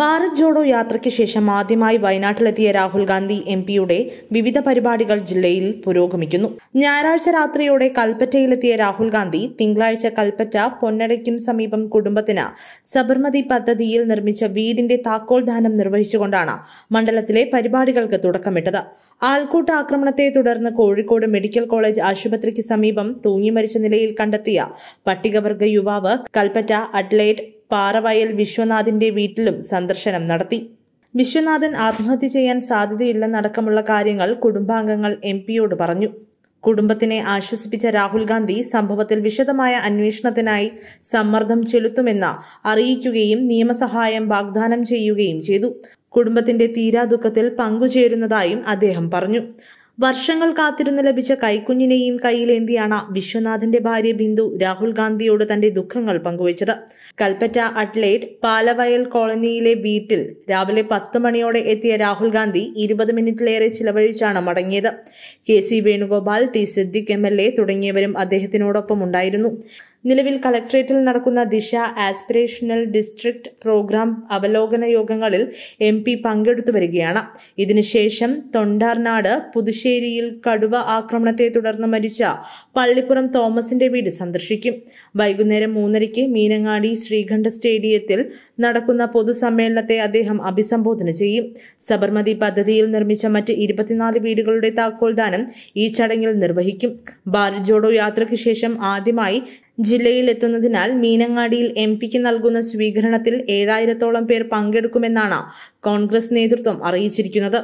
ഭാരത് ജോഡോ യാത്രയ്ക്ക് ശേഷം ആദ്യമായി വയനാട്ടിലെത്തിയ രാഹുൽ ഗാന്ധി എം പിയുടെ വിവിധ പരിപാടികൾ ജില്ലയിൽ പുരോഗമിക്കുന്നു ഞായറാഴ്ച രാത്രിയോടെ കൽപ്പറ്റയിലെത്തിയ രാഹുൽ ഗാന്ധി തിങ്കളാഴ്ച കൽപ്പറ്റ പൊന്നടയ്ക്കും സമീപം കുടുംബത്തിന് സബർമതി പദ്ധതിയിൽ നിർമ്മിച്ച വീടിന്റെ താക്കോൽ ദാനം നിർവഹിച്ചുകൊണ്ടാണ് മണ്ഡലത്തിലെ പരിപാടികൾക്ക് തുടക്കമിട്ടത് ആൾക്കൂട്ട ആക്രമണത്തെ തുടർന്ന് കോഴിക്കോട് മെഡിക്കൽ കോളേജ് ആശുപത്രിക്ക് സമീപം തൂങ്ങിമരിച്ച നിലയിൽ കണ്ടെത്തിയ പട്ടികവർഗ യുവാവ് കൽപ്പറ്റ അഡ്ലൈറ്റ് പാറവയൽ വിശ്വനാഥിന്റെ വീട്ടിലും സന്ദർശനം നടത്തി വിശ്വനാഥൻ ആത്മഹത്യ ചെയ്യാൻ സാധ്യതയില്ലെന്നടക്കമുള്ള കാര്യങ്ങൾ കുടുംബാംഗങ്ങൾ എം പിയോട് പറഞ്ഞു കുടുംബത്തിനെ ആശ്വസിപ്പിച്ച രാഹുൽ ഗാന്ധി സംഭവത്തിൽ വിശദമായ അന്വേഷണത്തിനായി സമ്മർദ്ദം ചെലുത്തുമെന്ന അറിയിക്കുകയും നിയമസഹായം വാഗ്ദാനം ചെയ്യുകയും ചെയ്തു കുടുംബത്തിന്റെ തീരാ ദുഃഖത്തിൽ പങ്കുചേരുന്നതായും അദ്ദേഹം പറഞ്ഞു വർഷങ്ങൾ കാത്തിരുന്ന് ലഭിച്ച കൈക്കുഞ്ഞിനെയും കയ്യിലേന്തിയാണ് വിശ്വനാഥിന്റെ ഭാര്യ ബിന്ദു രാഹുൽ ഗാന്ധിയോട് തന്റെ ദുഃഖങ്ങൾ പങ്കുവച്ചത് കൽപ്പറ്റ അട്ലേറ്റ് പാലവയൽ കോളനിയിലെ വീട്ടിൽ രാവിലെ പത്ത് മണിയോടെ എത്തിയ രാഹുൽ ഗാന്ധി ഇരുപത് മിനിറ്റിലേറെ ചിലവഴിച്ചാണ് മടങ്ങിയത് K C Venugopal T Siddique M L A തുടങ്ങിയവരും അദ്ദേഹത്തിനോടൊപ്പം ഉണ്ടായിരുന്നു നിലവിൽ കലക്ട്രേറ്റിൽ നടക്കുന്ന ദിശ ആസ്പിറേഷണൽ ഡിസ്ട്രിക്ട് പ്രോഗ്രാം അവലോകന യോഗങ്ങളിൽ എം പി പങ്കെടുത്തു വരികയാണ് ഇതിനുശേഷം തൊണ്ടാർനാട് പുതുശ്ശേരിയിൽ കടുവ ആക്രമണത്തെ തുടർന്ന് മരിച്ച പള്ളിപ്പുറം തോമസിന്റെ വീട് സന്ദർശിക്കും വൈകുന്നേരം മൂന്നരയ്ക്ക് മീനങ്ങാടി ശ്രീഖണ്ഡ സ്റ്റേഡിയത്തിൽ നടക്കുന്ന പൊതുസമ്മേളനത്തെ അദ്ദേഹം അഭിസംബോധന ചെയ്യും സബർമതി പദ്ധതിയിൽ നിർമ്മിച്ച മറ്റ് ഇരുപത്തിനാല് വീടുകളുടെ താക്കോൽദാനം ഈ ചടങ്ങിൽ നിർവഹിക്കും ഭാരത് ജോഡോ യാത്രയ്ക്ക് ശേഷം ആദ്യമായി ജില്ലയിലെത്തുന്നതിനാൽ മീനങ്ങാടിയിൽ എം പിക്ക് നൽകുന്ന സ്വീകരണത്തിൽ ഏഴായിരത്തോളം പേർ പങ്കെടുക്കുമെന്നാണ് കോൺഗ്രസ് നേതൃത്വം അറിയിച്ചിരിക്കുന്നത്